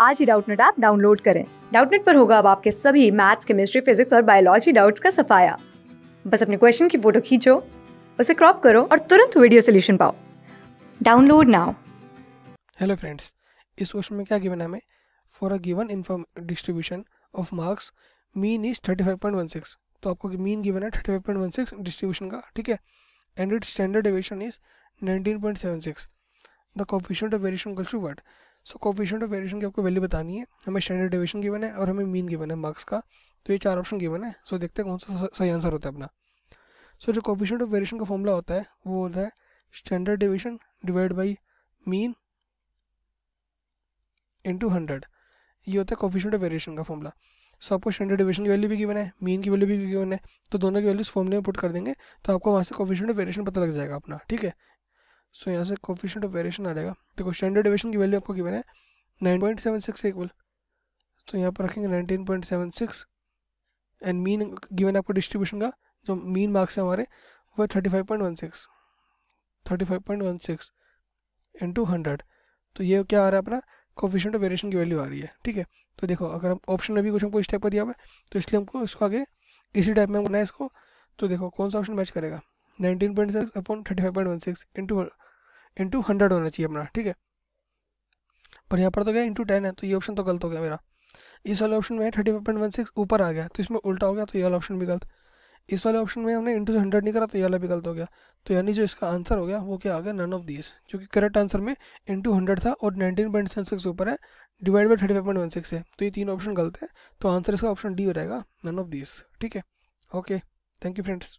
आज ही Doubtnut app download करें डाउटनेट पर होगा अब आपके सभी मैथ्स केमिस्ट्री फिजिक्स और बायोलॉजी डाउट्स का सफाया बस अपने क्वेश्चन की फोटो खींचो उसे क्रॉप करो और तुरंत वीडियो सोल्यूशन पाओ डाउनलोड नाउ हेलो फ्रेंड्स इस क्वेश्चन में क्या गिवन है हमें for a given uniform distribution of marks mean is thirty five point one six तो आपको मीन गिवन है thirty five point one six distribution का ठीक है and it standard deviation is nineteen point seven six the coefficient of variation equals to what so coefficient of variation की आपको value बतानी है हमें स्टैंडर्ड डिविएशन गिवन है और हमें मीन गिवन है मार्क्स का तो ये चार ऑप्शन गिवन है सो so, देखते हैं कौन सा सही आंसर होता है अपना सो so, जो कोफिशेंट ऑफ वेरिएशन का फॉर्मूला होता है वो होता है standard deviation divide by mean into hundred ये होता है कोफिशेंट ऑफ वेरिएशन का फॉर्मूला सो so, आपको स्टैंडर्ड डिविएशन की वैल्यू भी गिवन है मीन की वैल्यू भी गिवन है तो दोनों की वैल्यू इस फॉर्मूले में पुट कर देंगे तो आपको वहाँ से कोफिशेंट ऑफ वेरिएशन पता लग जाएगा अपना ठीक है सो यहाँ से कोफिशेंट ऑफ वेरिएशन आ जाएगा देखो स्टैंडर्ड डिवेशन की वैल्यू आपको गिवन है nine point seven six equal तो यहाँ पर रखेंगे nineteen point seven six and mean given आपको डिस्ट्रीब्यूशन का जो मीन मार्क्स है हमारे वो है thirty five point one six thirty five point one six into hundred तो ये क्या आ रहा है अपना कोफिशेंट ऑफ वेरिएशन की वैल्यू आ रही है ठीक है तो देखो अगर हम ऑप्शन में भी कुछ हमको इस टाइप का दिया हुआ है तो इसलिए हमको इसको आगे इसी टाइप में बनाए इसको तो देखो कौन सा ऑप्शन मैच करेगा nineteen point six upon thirty five point one six into into hundred होना चाहिए अपना ठीक है पर यहाँ पर तो गया इंटू टेन है तो ये ऑप्शन तो गलत हो गया मेरा इस वाले ऑप्शन में thirty five point one six ऊपर आ गया तो इसमें उल्टा हो गया तो ये वाला ऑप्शन भी गलत इस वाले ऑप्शन में हमने इंटू हंड्रेड नहीं करा तो ये वाला भी गलत हो गया तो यानी जो इसका आंसर हो गया वो क्या आ गया नन ऑफ दिस जो कि करेक्ट आंसर में इंटू हंड्रेड था और नाइनटीन पॉइंट सेवन सिक्स ऊपर है divide by thirty five point one six है तो ये तीन ऑप्शन गलत है तो आंसर इसका ऑप्शन डी हो जाएगा नन ऑफ दिस ठीक है ओके थैंक यू फ्रेंड्स